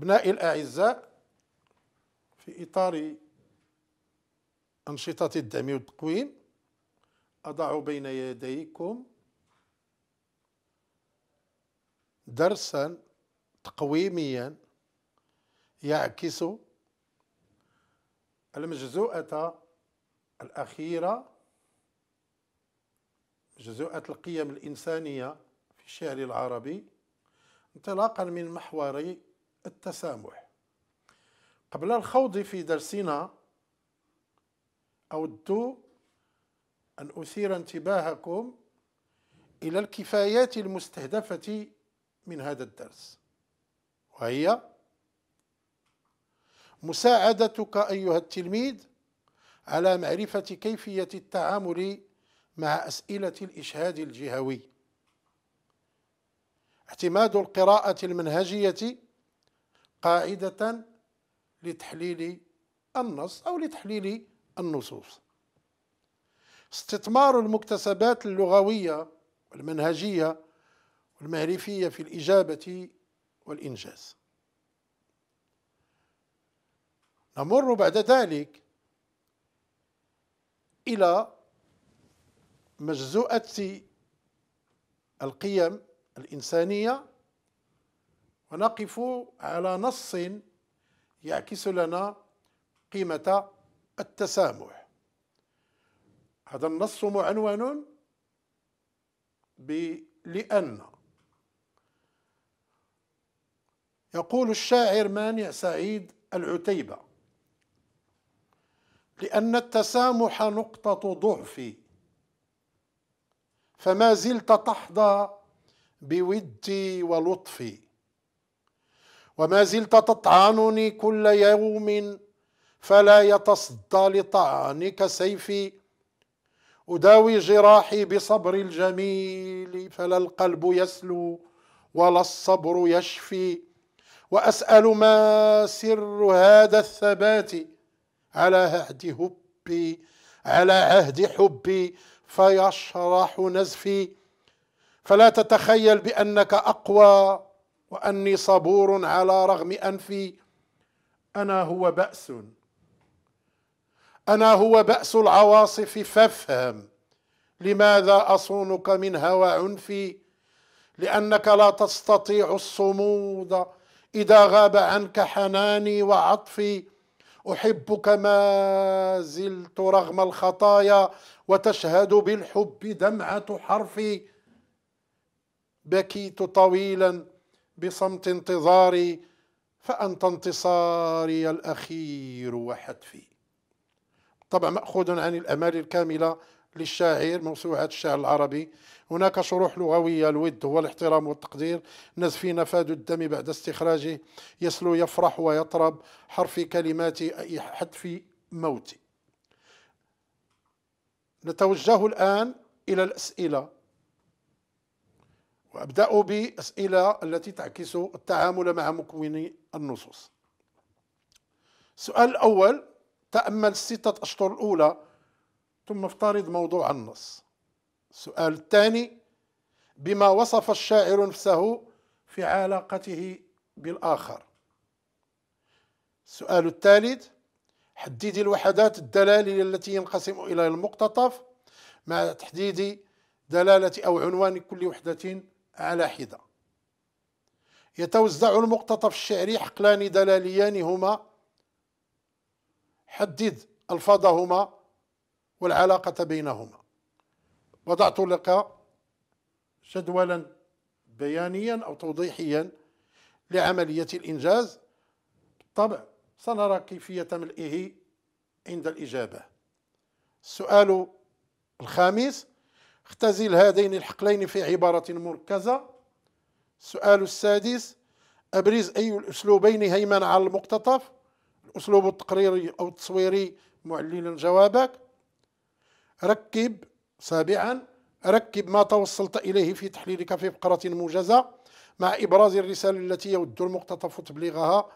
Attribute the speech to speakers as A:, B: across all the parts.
A: أبنائي الأعزاء في إطار أنشطة الدعم والتقويم أضع بين يديكم درسا تقويميا يعكس المجزوءة الأخيرة مجزوءة القيم الإنسانية في الشعر العربي انطلاقا من محوري التسامح قبل الخوض في درسنا أود أن أثير انتباهكم إلى الكفايات المستهدفة من هذا الدرس وهي مساعدتك أيها التلميذ على معرفة كيفية التعامل مع أسئلة الإشهاد الجهوي اعتماد القراءة المنهجية قاعدة لتحليل النص أو لتحليل النصوص استثمار المكتسبات اللغوية والمنهجية والمعرفية في الإجابة والإنجاز نمر بعد ذلك إلى مجزوءة القيم الإنسانية ونقف على نص يعكس لنا قيمة التسامح هذا النص معنون لأن يقول الشاعر مانع سعيد العتيبة لأن التسامح نقطة ضعفي فما زلت تحظى بودي ولطفي وما زلت تطعنني كل يوم فلا يتصدى لطعنك سيفي أداوي جراحي بصبر الجميل فلا القلب يسلو ولا الصبر يشفي وأسأل ما سر هذا الثبات على عهد حبي على عهد حبي فيشرح نزفي فلا تتخيل بأنك أقوى واني صبور على رغم انفي انا هو باس انا هو باس العواصف فافهم لماذا اصونك من هوى عنفي لانك لا تستطيع الصمود اذا غاب عنك حناني وعطفي احبك ما زلت رغم الخطايا وتشهد بالحب دمعه حرفي بكيت طويلا بصمت انتظاري فأنت انتصاري الأخير وحتفي طبعا مأخوذ عن الأمال الكاملة للشاعر موسوعة الشعر العربي هناك شروح لغوية الود هو الاحترام والتقدير نزفي نفاد الدم بعد استخراجه يسلو يفرح ويطرب حرف كلماتي أي حتف موتي نتوجه الآن إلى الأسئلة وابدا باسئله التي تعكس التعامل مع مكوني النصوص السؤال الاول تامل السته اشطر الاولى ثم افترض موضوع النص السؤال الثاني بما وصف الشاعر نفسه في علاقته بالاخر السؤال الثالث حدد الوحدات الدلالية التي ينقسم إلى المقتطف مع تحديد دلالة أو عنوان كل وحدة على حدة يتوزع المقتطف الشعري حقلان دلاليان هما حدد ألفاظهما والعلاقة بينهما وضعت لك جدولا بيانيا أو توضيحيا لعملية الإنجاز بالطبع سنرى كيفية ملئه عند الإجابة السؤال الخامس اختزل هذين الحقلين في عبارة مركزة السؤال السادس أبرز أي الأسلوبين هيمن على المقتطف الأسلوب التقريري أو التصويري معللا جوابك ركب سابعا ركب ما توصلت إليه في تحليلك في فقرة موجزة مع إبراز الرسالة التي يود المقتطف تبليغها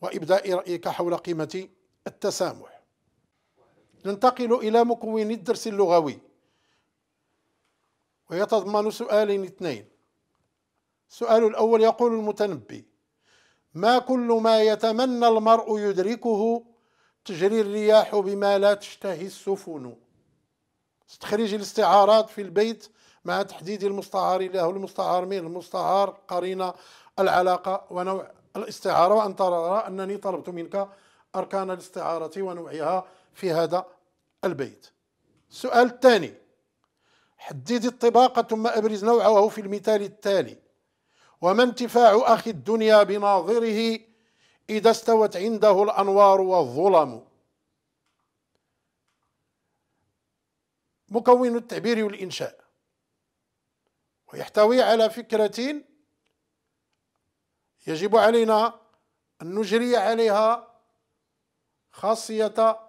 A: وإبداء رأيك حول قيمة التسامح ننتقل إلى مكون الدرس اللغوي وهي تضمن سؤالين اثنين السؤال الأول يقول المتنبي ما كل ما يتمنى المرء يدركه تجري الرياح بما لا تشتهي السفن تخريج الاستعارات في البيت مع تحديد المستعار له المستعار من المستعار قرينة العلاقة ونوع الاستعارة وأن ترى أنني طلبت منك أركان الاستعارة ونوعها في هذا البيت السؤال الثاني حدد الطباقة ثم أبرز نوعه في المثال التالي وما انتفاع أخي الدنيا بناظره إذا استوت عنده الأنوار والظلم مكون التعبير والإنشاء ويحتوي على فكرة يجب علينا أن نجري عليها خاصية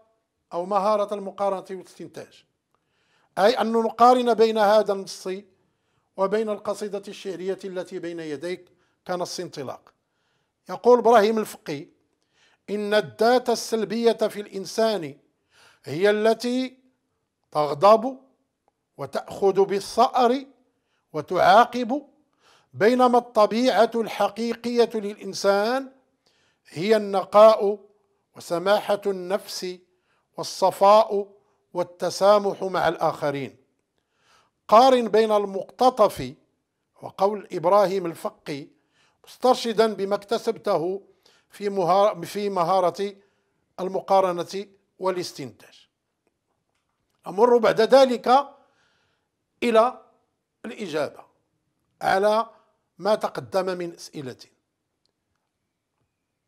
A: أو مهارة المقارنة والاستنتاج أي أن نقارن بين هذا النص وبين القصيدة الشعرية التي بين يديك كنص انطلاق يقول إبراهيم الفقي إن الذات السلبية في الإنسان هي التي تغضب وتأخذ بالصأر وتعاقب بينما الطبيعة الحقيقية للإنسان هي النقاء وسماحة النفس والصفاء والتسامح مع الآخرين قارن بين المقتطف وقول إبراهيم الفقي مسترشدا بما اكتسبته في, مهارة في مهارة المقارنة والاستنتاج أمر بعد ذلك إلى الإجابة على ما تقدم من أسئلة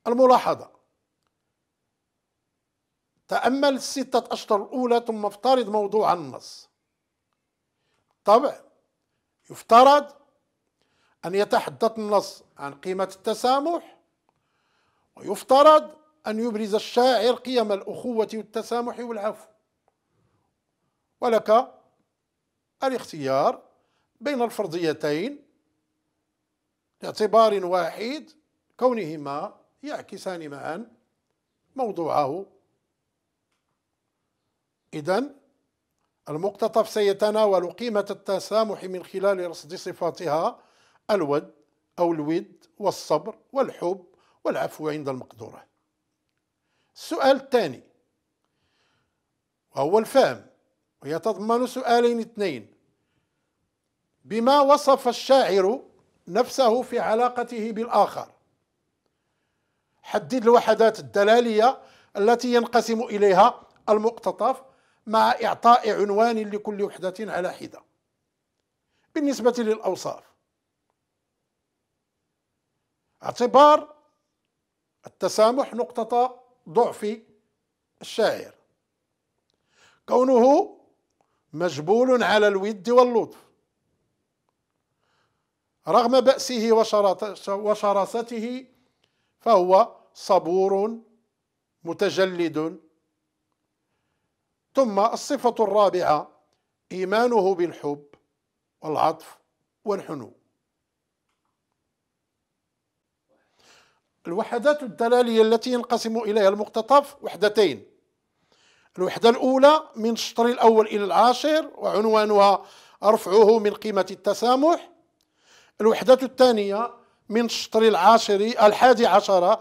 A: الملاحظة تأمل الستة أشهر الأولى ثم افترض موضوع النص طبعا يفترض أن يتحدث النص عن قيمة التسامح ويفترض أن يبرز الشاعر قيم الأخوة والتسامح والعفو ولك الاختيار بين الفرضيتين باعتبار واحد كونهما يعكسان معا موضوعه إذا المقتطف سيتناول قيمة التسامح من خلال رصد صفاتها الود أو الود والصبر والحب والعفو عند المقدورة السؤال الثاني وهو الفهم ويتضمن سؤالين اثنين بما وصف الشاعر نفسه في علاقته بالآخر حدد الوحدات الدلالية التي ينقسم إليها المقتطف مع إعطاء عنوان لكل وحدة على حدة بالنسبة للأوصاف اعتبار التسامح نقطة ضعف الشاعر كونه مجبول على الود واللطف رغم بأسه وشراسته فهو صبور متجلد ثم الصفة الرابعة إيمانه بالحب والعطف والحنو الوحدات الدلالية التي ينقسم إليها المقتطف وحدتين الوحدة الأولى من الشطر الأول إلى العاشر وعنوانها رفعه من قيمة التسامح الوحدة الثانية من الشطر العاشر الحادي عشر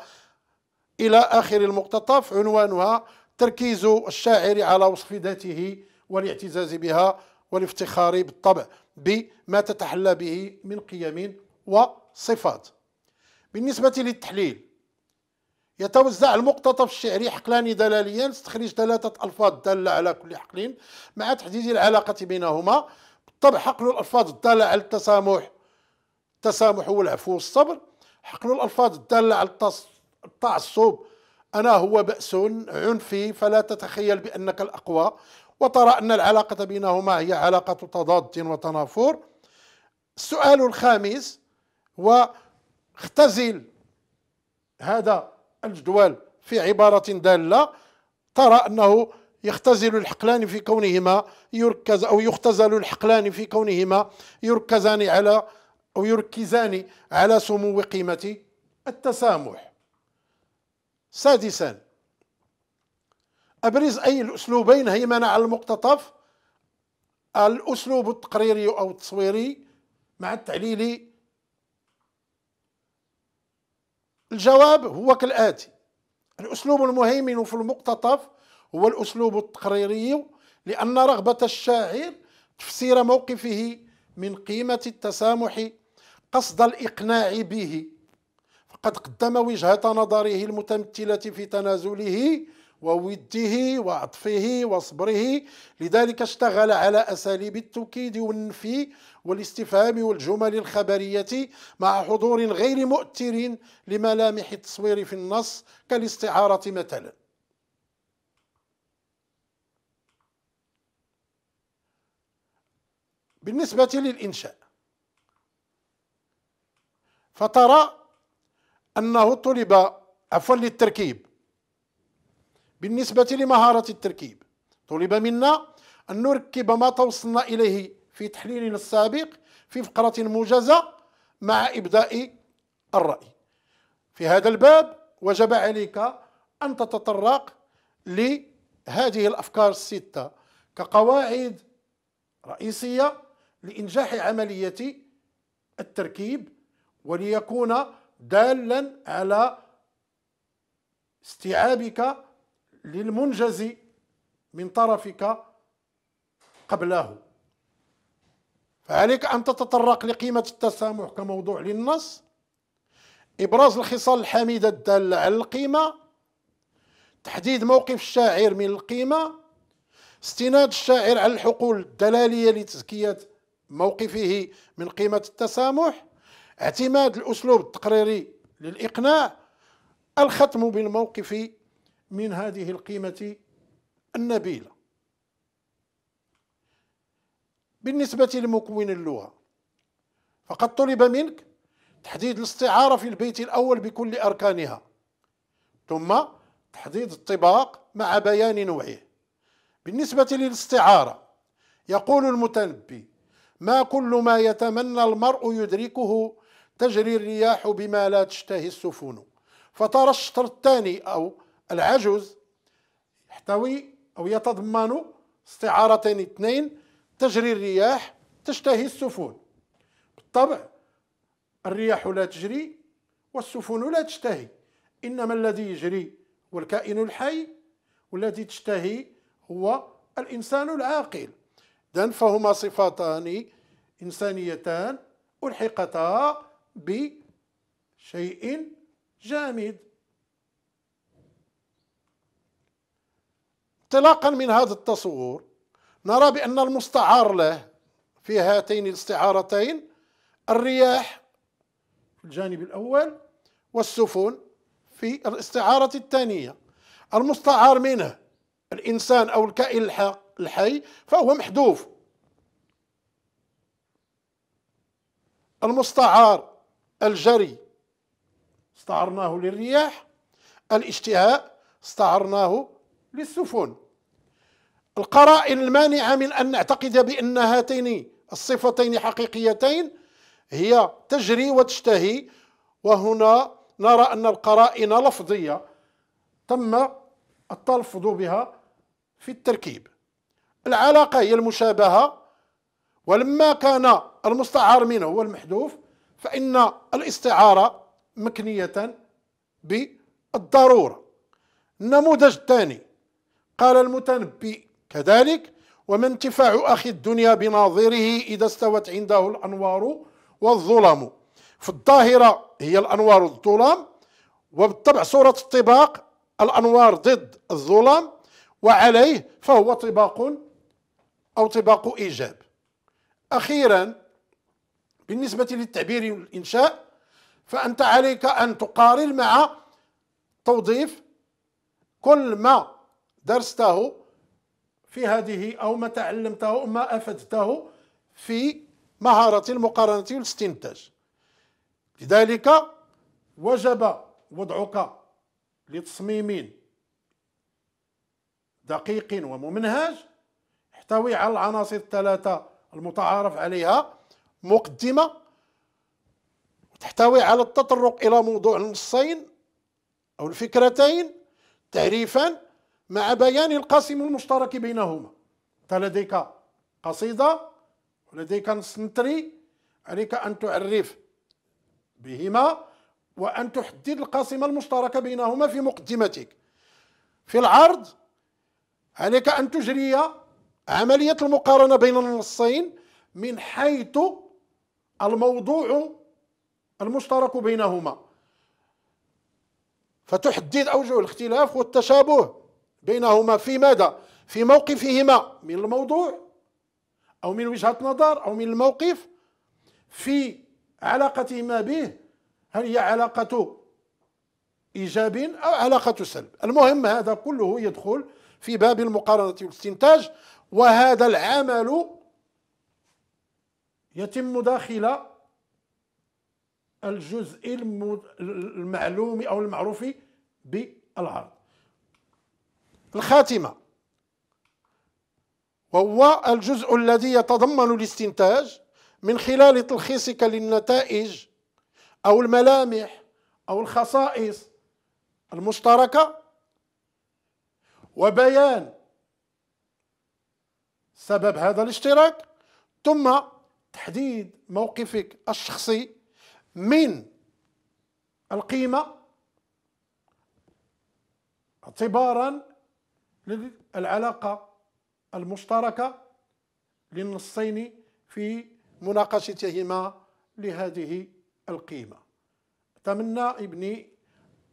A: إلى آخر المقتطف عنوانها تركيز الشاعر على وصف ذاته والاعتزاز بها والافتخار بالطبع بما تتحلى به من قيم وصفات بالنسبة للتحليل يتوزع المقتطف الشعري حقلان دلاليا لاستخراج ثلاثة ألفاظ دالة على كل حقل مع تحديد العلاقة بينهما بالطبع حقل الألفاظ الدالة على التسامح التسامح والعفو والصبر حقل الألفاظ الدالة على التعصب أنا هو بأس عنفي فلا تتخيل بأنك الأقوى وترى أن العلاقة بينهما هي علاقة تضاد وتنافر السؤال الخامس هو اختزل هذا الجدول في عبارة دالة ترى أنه يختزل الحقلان في كونهما يركز أو يختزل الحقلان في كونهما يركزان على أو يركزان على سمو قيمة التسامح سادسا أبرز أي الأسلوبين هيمنة على المقتطف الأسلوب التقريري أو التصويري مع التعليلي الجواب هو كالآتي الأسلوب المهيمن في المقتطف هو الأسلوب التقريري لأن رغبة الشاعر تفسير موقفه من قيمة التسامح قصد الإقناع به قد قدم وجهة نظره المتمثلة في تنازله ووده وعطفه وصبره لذلك اشتغل على أساليب التوكيد والنفي والاستفهام والجمل الخبرية مع حضور غير مؤثر لملامح التصوير في النص كالاستعارة مثلا بالنسبة للإنشاء فترى أنه طلب عفوا للتركيب بالنسبة لمهارة التركيب طلب منا أن نركب ما توصلنا إليه في تحليلنا السابق في فقرة موجزة مع إبداء الرأي في هذا الباب وجب عليك أن تتطرق لهذه الأفكار الستة كقواعد رئيسية لإنجاح عملية التركيب وليكون دالا على استيعابك للمنجز من طرفك قبله فعليك أن تتطرق لقيمة التسامح كموضوع للنص إبراز الخصال الحميدة الدالة على القيمة تحديد موقف الشاعر من القيمة استناد الشاعر على الحقول الدلالية لتزكية موقفه من قيمة التسامح اعتماد الاسلوب التقريري للاقناع الختم بالموقف من هذه القيمه النبيله بالنسبه لمكون اللغه فقد طلب منك تحديد الاستعاره في البيت الاول بكل اركانها ثم تحديد الطباق مع بيان نوعه بالنسبه للاستعاره يقول المتنبي ما كل ما يتمنى المرء يدركه تجري الرياح بما لا تشتهي السفن فترى الشطر الثاني أو العجوز يحتوي أو يتضمن استعارتين اثنين تجري الرياح تشتهي السفن بالطبع الرياح لا تجري والسفن لا تشتهي إنما الذي يجري هو الكائن الحي والذي تشتهي هو الإنسان العاقل اذا فهما صفتان إنسانيتان ألحقتا بشيء جامد انطلاقا من هذا التصور نرى بأن المستعار له في هاتين الاستعارتين الرياح في الجانب الأول والسفن في الاستعارة الثانية المستعار منه الإنسان أو الكائن الحي فهو محذوف المستعار الجري استعرناه للرياح الاشتهاء استعرناه للسفن القرائن المانعة من أن نعتقد بأن هاتين الصفتين حقيقيتين هي تجري وتشتهي وهنا نرى أن القرائن لفظية تم التلفظ بها في التركيب العلاقة هي المشابهة ولما كان المستعار منه هو المحذوف فإن الاستعارة مكنية بالضرورة النموذج الثاني قال المتنبي كذلك وما انتفاع أخي الدنيا بناظره إذا استوت عنده الأنوار والظلم الظاهرة هي الأنوار والظلام وبالطبع صورة الطباق الأنوار ضد الظلام وعليه فهو طباق أو طباق إيجاب أخيرا بالنسبة للتعبير والإنشاء فأنت عليك أن تقارن مع توظيف كل ما درسته في هذه أو ما تعلمته أو ما أفدته في مهارة المقارنة والاستنتاج لذلك وجب وضعك لتصميم دقيق وممنهج يحتوي على العناصر الثلاثة المتعارف عليها مقدمة تحتوي على التطرق إلى موضوع النصين أو الفكرتين تعريفا مع بيان القاسم المشترك بينهما فلديك قصيدة ولديك نص نثري عليك أن تعرف بهما وأن تحدد القاسم المشترك بينهما في مقدمتك في العرض عليك أن تجري عملية المقارنة بين النصين من حيث الموضوع المشترك بينهما فتحدد أوجه الاختلاف والتشابه بينهما في ماذا؟ في موقفهما من الموضوع أو من وجهة نظر أو من الموقف في علاقتهما به هل هي علاقة إيجاب أو علاقة سلب المهم هذا كله يدخل في باب المقارنة والاستنتاج وهذا العمل يتم داخل الجزء المعلوم أو المعروف بالعرض الخاتمة وهو الجزء الذي يتضمن الاستنتاج من خلال تلخيصك للنتائج أو الملامح أو الخصائص المشتركة وبيان سبب هذا الاشتراك ثم تحديد موقفك الشخصي من القيمة اعتبارا للعلاقة المشتركة للنصين في مناقشتهما لهذه القيمة أتمنى ابني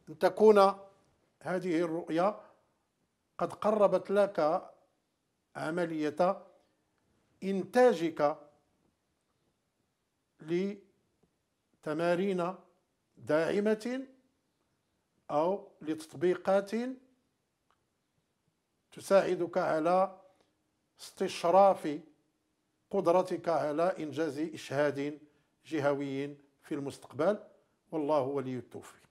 A: أن تكون هذه الرؤية قد قربت لك عملية إنتاجك لتمارين داعمة أو لتطبيقات تساعدك على استشراف قدرتك على إنجاز إشهاد جهوي في المستقبل والله ولي التوفيق